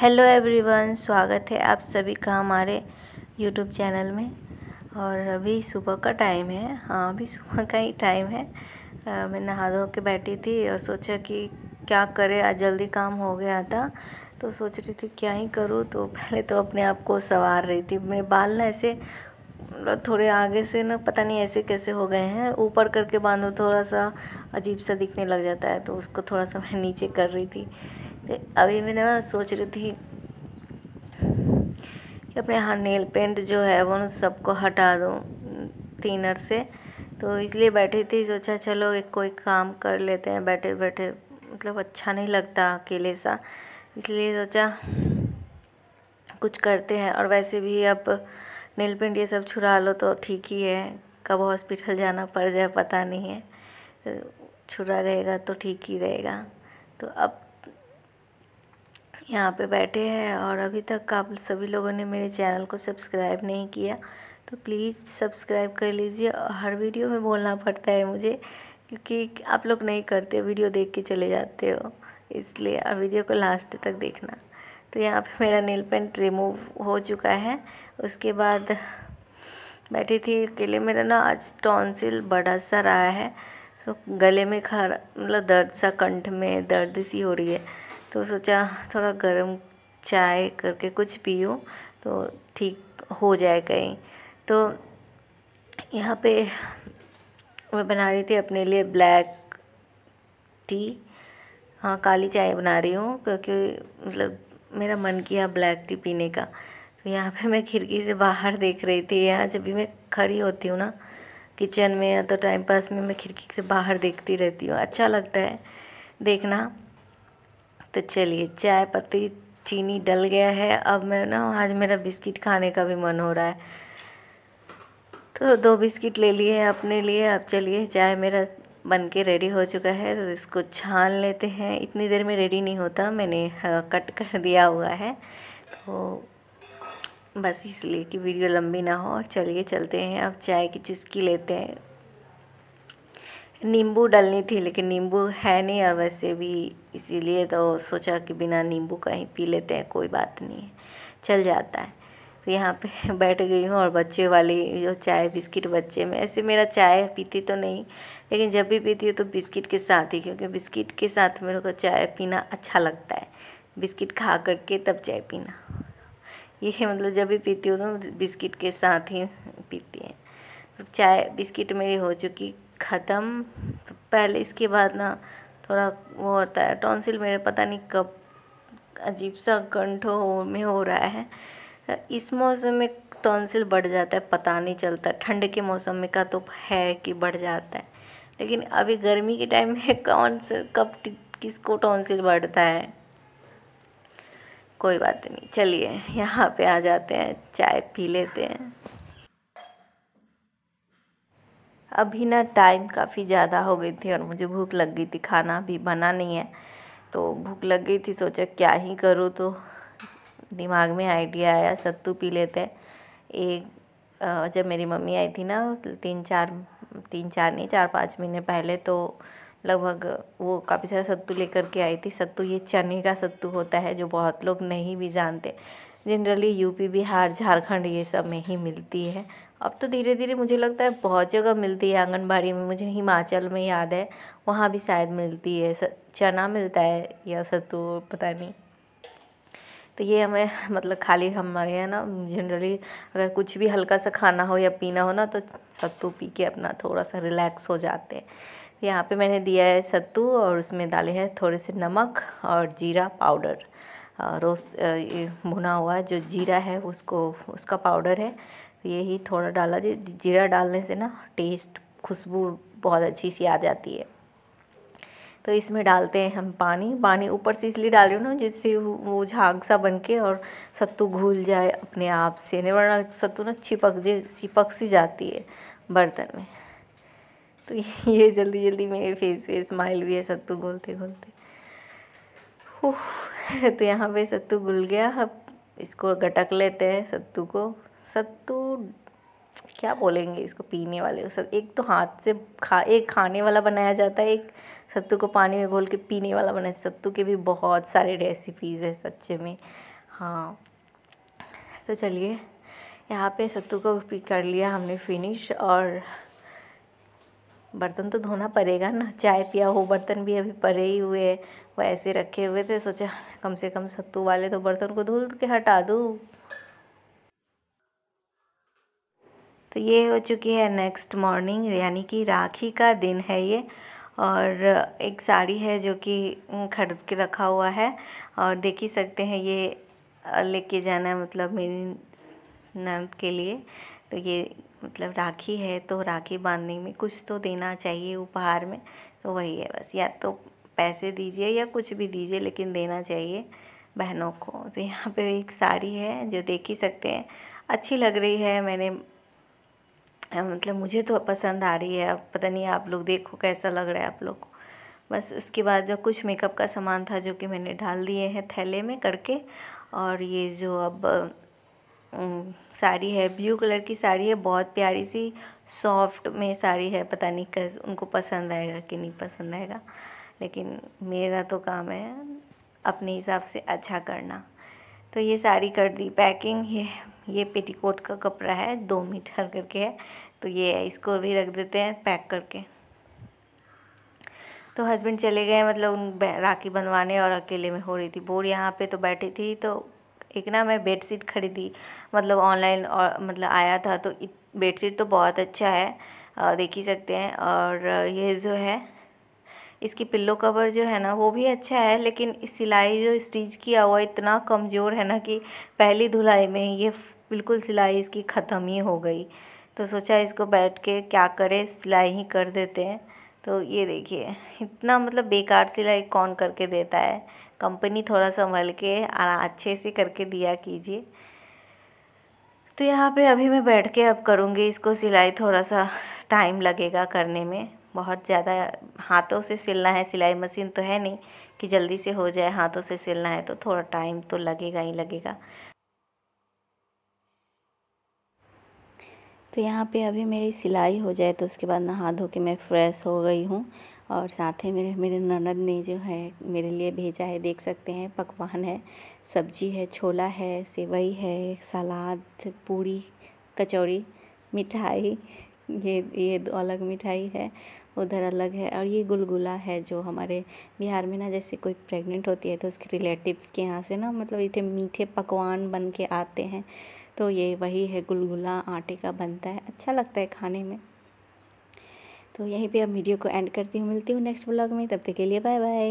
hello everyone स्वागत है आप सभी का हमारे यूट्यूब चैनल में और अभी सुबह का टाइम है हाँ अभी सुबह का ही टाइम है आ, मैं नहा धो के बैठी थी और सोचा कि क्या करें आज जल्दी काम हो गया था तो सोच रही थी क्या ही करूँ तो पहले तो अपने आप को संवार रही थी मेरे बाल ना ऐसे मतलब थोड़े आगे से ना पता नहीं ऐसे कैसे हो गए हैं ऊपर करके बांधो थोड़ा सा अजीब सा दिखने लग जाता है तो उसको थोड़ा सा मैं नीचे कर रही थी अभी मैंने ना सोच रही थी कि अपने यहाँ नेल पेंट जो है वो सबको हटा दूँ थीनर से तो इसलिए बैठी थी सोचा चलो एक कोई काम कर लेते हैं बैठे बैठे मतलब अच्छा नहीं लगता अकेले सा इसलिए सोचा कुछ करते हैं और वैसे भी अब नेल पेंट ये सब छुड़ा लो तो ठीक ही है कब हॉस्पिटल जाना पड़ जाए पता नहीं है छुरा रहेगा तो ठीक ही रहेगा तो अब यहाँ पे बैठे हैं और अभी तक आप सभी लोगों ने मेरे चैनल को सब्सक्राइब नहीं किया तो प्लीज़ सब्सक्राइब कर लीजिए हर वीडियो में बोलना पड़ता है मुझे क्योंकि आप लोग नहीं करते वीडियो देख के चले जाते हो इसलिए और वीडियो को लास्ट तक देखना तो यहाँ पे मेरा नेल पेंट रिमूव हो चुका है उसके बाद बैठी थी अकेले मेरा ना आज टॉन्सिल बड़ा सा रहा है तो गले में खरा मतलब दर्द सा कंठ में दर्द सी हो रही है तो सोचा थोड़ा गर्म चाय करके कुछ पीऊँ तो ठीक हो जाए कहीं तो यहाँ पे मैं बना रही थी अपने लिए ब्लैक टी हाँ काली चाय बना रही हूँ क्योंकि मतलब मेरा मन किया ब्लैक टी पीने का तो यहाँ पे मैं खिड़की से बाहर देख रही थी यहाँ जब भी मैं खड़ी होती हूँ ना किचन में या तो टाइम पास में मैं खिड़की से बाहर देखती रहती हूँ अच्छा लगता है देखना तो चलिए चाय पत्ती चीनी डल गया है अब मैं ना आज मेरा बिस्किट खाने का भी मन हो रहा है तो दो बिस्किट ले लिए अपने लिए अब चलिए चाय मेरा बन के रेडी हो चुका है तो इसको छान लेते हैं इतनी देर में रेडी नहीं होता मैंने कट हाँ, कर दिया हुआ है तो बस इसलिए कि वीडियो लंबी ना हो और चलिए चलते हैं अब चाय की चुस्की लेते हैं नींबू डलनी थी लेकिन नींबू है नहीं और वैसे भी इसीलिए तो सोचा कि बिना नींबू का ही पी लेते हैं कोई बात नहीं है चल जाता है तो यहाँ पे बैठ गई हूँ और बच्चे वाली जो चाय बिस्किट बच्चे में ऐसे मेरा चाय पीती तो नहीं लेकिन जब भी पीती हूँ तो बिस्किट के साथ ही क्योंकि बिस्किट के साथ मेरे को चाय पीना अच्छा लगता है बिस्किट खा करके तब चाय पीना ये मतलब जब भी पीती हूँ तो बिस्किट के साथ ही पीती हैं तो चाय बिस्किट मेरी हो चुकी ख़त्म पहले इसके बाद ना थोड़ा वो होता है टॉन्सिल मेरे पता नहीं कब अजीब सा कंठों में हो रहा है इस मौसम में टॉन्सिल बढ़ जाता है पता नहीं चलता ठंड के मौसम में का तो है कि बढ़ जाता है लेकिन अभी गर्मी के टाइम में कौन से कब किसको टॉन्सिल बढ़ता है कोई बात नहीं चलिए यहाँ पे आ जाते हैं चाय पी लेते हैं अभी ना टाइम काफ़ी ज़्यादा हो गई थी और मुझे भूख लग गई थी खाना भी बना नहीं है तो भूख लग गई थी सोचा क्या ही करूँ तो दिमाग में आइडिया आया सत्तू पी लेते एक जब मेरी मम्मी आई थी ना तीन चार तीन चार नहीं चार पाँच महीने पहले तो लगभग वो काफ़ी सारा सत्तू लेकर के आई थी सत्तू ये चने का सत्तू होता है जो बहुत लोग नहीं भी जानते जनरली यूपी बिहार झारखंड ये सब में ही मिलती है अब तो धीरे धीरे मुझे लगता है बहुत जगह मिलती है आंगनबाड़ी में मुझे हिमाचल में याद है वहाँ भी शायद मिलती है चना मिलता है या सत्तू पता नहीं तो ये हमें मतलब खाली हमारे यहाँ ना जनरली अगर कुछ भी हल्का सा खाना हो या पीना हो ना तो सत्तू पी के अपना थोड़ा सा रिलैक्स हो जाते हैं यहाँ पे मैंने दिया है सत्तू और उसमें डाले हैं थोड़े से नमक और जीरा पाउडर रोस्ट भुना हुआ जो जीरा है उसको उसका पाउडर है यही थोड़ा डाला जीरा डालने से ना टेस्ट खुशबू बहुत अच्छी सी आ जाती है तो इसमें डालते हैं हम पानी पानी ऊपर से इसलिए डाल रही हूँ ना जिससे वो झाग सा बन के और सत्तू घुल जाए अपने आप से नहीं वरना सत्तू ना छिपक जे छिपक सी जाती है बर्तन में तो ये जल्दी जल्दी मेरे फेस पे स्माइल भी है सत्तू घोलते घोलते तो यहाँ पे सत्तू घुल गया अब इसको गटक लेते हैं सत्तू को सत्तू क्या बोलेंगे इसको पीने वाले एक तो हाथ से खा एक खाने वाला बनाया जाता है एक सत्तू को पानी में घोल के पीने वाला बनाया सत्तू के भी बहुत सारे रेसिपीज़ है सच्चे में हाँ तो चलिए यहाँ पे सत्तू को कर लिया हमने फिनिश और बर्तन तो धोना पड़ेगा ना चाय पिया हो बर्तन भी अभी पड़े ही हुए हैं वो ऐसे रखे हुए थे सोचा कम से कम सत्तू वाले तो बर्तन को धुल के हटा दूँ तो ये हो चुकी है नेक्स्ट मॉर्निंग यानी कि राखी का दिन है ये और एक साड़ी है जो कि खरीद के रखा हुआ है और देख ही सकते हैं ये लेके जाना है मतलब मेरी नर्द के लिए तो ये मतलब राखी है तो राखी बांधने में कुछ तो देना चाहिए उपहार में तो वही है बस या तो पैसे दीजिए या कुछ भी दीजिए लेकिन देना चाहिए बहनों को तो यहाँ पे एक साड़ी है जो देख ही सकते हैं अच्छी लग रही है मैंने मतलब मुझे तो पसंद आ रही है अब पता नहीं आप लोग देखो कैसा लग रहा है आप लोग को बस उसके बाद जो कुछ मेकअप का सामान था जो कि मैंने डाल दिए हैं थैले में करके और ये जो अब साड़ी है ब्लू कलर की साड़ी है बहुत प्यारी सी सॉफ्ट में साड़ी है पता नहीं कस उनको पसंद आएगा कि नहीं पसंद आएगा लेकिन मेरा तो काम है अपने हिसाब से अच्छा करना तो ये साड़ी कर दी पैकिंग ये ये पेटीकोट का कपड़ा है दो मीटर करके है तो ये है इसको भी रख देते हैं पैक करके तो हस्बैंड चले गए मतलब राखी बंधवाने और अकेले में हो रही थी बोर यहाँ पे तो बैठी थी तो एक ना मैं बेडशीट खरीदी मतलब ऑनलाइन और मतलब आया था तो बेडशीट तो बहुत अच्छा है देख ही सकते हैं और ये जो है इसकी पिल्लो कवर जो है ना वो भी अच्छा है लेकिन सिलाई जो स्टिच किया हुआ इतना कमज़ोर है ना कि पहली धुलाई में ये बिल्कुल सिलाई इसकी ख़त्म ही हो गई तो सोचा इसको बैठ के क्या करें सिलाई ही कर देते हैं तो ये देखिए इतना मतलब बेकार सिलाई कौन करके देता है कंपनी थोड़ा संभल के अच्छे से करके दिया कीजिए तो यहाँ पे अभी मैं बैठ के अब करूँगी इसको सिलाई थोड़ा सा टाइम लगेगा करने में बहुत ज़्यादा हाथों से सिलना है सिलाई मशीन तो है नहीं कि जल्दी से हो जाए हाथों से सिलना है तो थोड़ा टाइम तो लगेगा ही लगेगा तो यहाँ पे अभी मेरी सिलाई हो जाए तो उसके बाद नहा धो के मैं फ्रेश हो गई हूँ और साथ ही मेरे मेरे ननद ने जो है मेरे लिए भेजा है देख सकते हैं पकवान है सब्जी है छोला है सेवई है सलाद पूड़ी कचौड़ी मिठाई ये ये दो अलग मिठाई है उधर अलग है और ये गुलगुला है जो हमारे बिहार में ना जैसे कोई प्रेग्नेंट होती है तो उसके रिलेटिव्स के यहाँ से ना मतलब इतने मीठे पकवान बन के आते हैं तो ये वही है गुलगुला आटे का बनता है अच्छा लगता है खाने में तो यहीं पे अब वीडियो को एंड करती हूँ मिलती हूँ नेक्स्ट ब्लॉग में तब तक के लिए बाय बाय